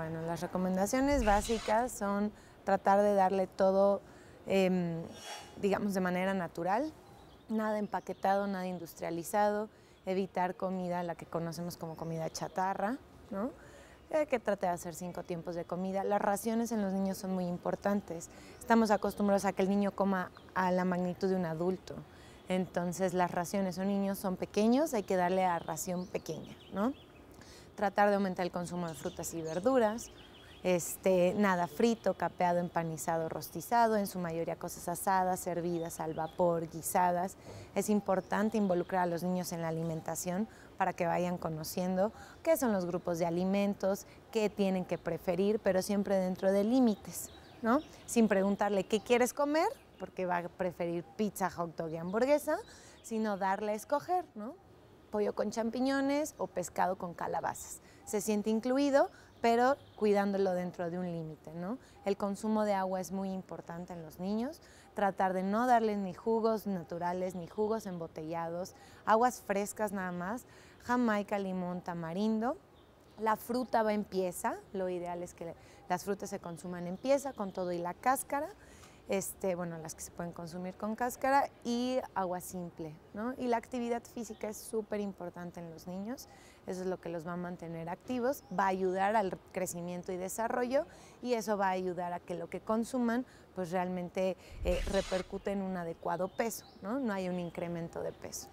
Bueno, las recomendaciones básicas son tratar de darle todo, em, digamos, de manera natural, nada empaquetado, nada industrializado, evitar comida, la que conocemos como comida chatarra, ¿no? Eh, que trate de hacer cinco tiempos de comida. Las raciones en los niños son muy importantes. Estamos acostumbrados a que el niño coma a la magnitud de un adulto. Entonces las raciones, son niños son pequeños, hay que darle a ración pequeña, ¿no? tratar de aumentar el consumo de frutas y verduras, este, nada frito, capeado, empanizado, rostizado, en su mayoría cosas asadas, servidas al vapor, guisadas. Es importante involucrar a los niños en la alimentación para que vayan conociendo qué son los grupos de alimentos, qué tienen que preferir, pero siempre dentro de límites, ¿no? Sin preguntarle qué quieres comer, porque va a preferir pizza, hot dog y hamburguesa, sino darle a escoger, ¿no? pollo con champiñones o pescado con calabazas. Se siente incluido, pero cuidándolo dentro de un límite, El consumo de agua es muy importante en los niños, tratar de no darles ni jugos naturales, ni jugos embotellados, aguas frescas nada más, jamaica, limón, tamarindo. La fruta va en pieza, lo ideal es que las frutas se consuman en pieza con todo y la cáscara este, bueno, las que se pueden consumir con cáscara y agua simple, Y la actividad física es súper importante en los niños, eso es lo que los va a mantener activos, va a ayudar al crecimiento y desarrollo y eso va a ayudar a que lo que consuman pues realmente eh, repercute en un adecuado peso, ¿no? No hay un incremento de peso.